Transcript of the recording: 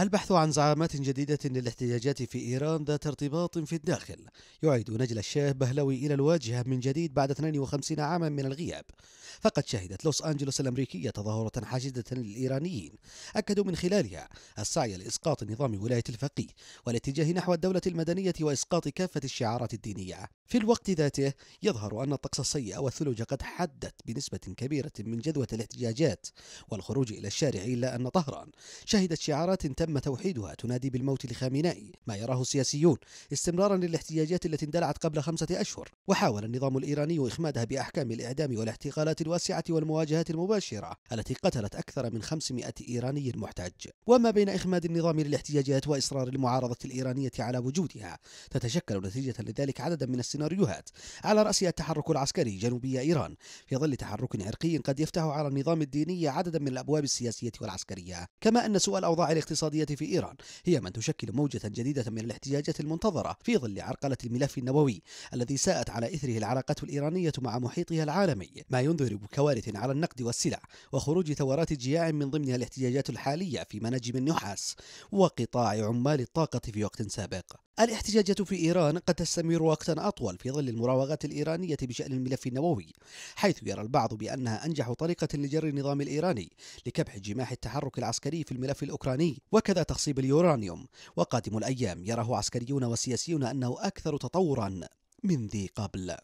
البحث عن زعامات جديدة للاحتياجات في إيران ذات ارتباط في الداخل يعيد نجل الشاه بهلوي إلى الواجهة من جديد بعد 52 عاما من الغياب فقد شهدت لوس أنجلوس الأمريكية تظاهرة حاشدة للإيرانيين أكدوا من خلالها السعي لإسقاط نظام ولاية الفقيه والاتجاه نحو الدولة المدنية وإسقاط كافة الشعارات الدينية في الوقت ذاته يظهر أن الطقس السيء والثلوج قد حدت بنسبة كبيرة من جدوى الاحتجاجات والخروج إلى الشارع إلا أن طهران شهدت شعارات تم تم توحيدها تنادي بالموت لخامنائي ما يراه السياسيون استمرارا للاحتجاجات التي اندلعت قبل خمسة أشهر وحاول النظام الإيراني إخمادها بأحكام الإعدام والاعتقالات الواسعة والمواجهات المباشرة التي قتلت أكثر من 500 إيراني محتج وما بين إخماد النظام للاحتجاجات وإصرار المعارضة الإيرانية على وجودها تتشكل نتيجة لذلك عددا من السيناريوهات على رأسها التحرك العسكري جنوبي إيران في ظل تحرك عرقي قد يفتح على النظام الديني عددا من الأبواب السياسية والعسكرية كما أن سوء الأوضاع الاقتصادية الاقتصادية في إيران هي من تشكل موجة جديدة من الاحتجاجات المنتظرة في ظل عرقلة الملف النووي الذي ساءت على إثره العلاقات الإيرانية مع محيطها العالمي ما ينذر بكوارث على النقد والسلع وخروج ثورات جياع من ضمنها الاحتجاجات الحالية في مناجم النحاس وقطاع عمال الطاقة في وقت سابق الاحتجاجات في إيران قد تستمر وقتا أطول في ظل المراوغات الإيرانية بشأن الملف النووي حيث يرى البعض بأنها أنجح طريقة لجر النظام الإيراني لكبح جماح التحرك العسكري في الملف الأوكراني وكذا تخصيب اليورانيوم وقادم الأيام يراه عسكريون وسياسيون أنه أكثر تطورا من ذي قبل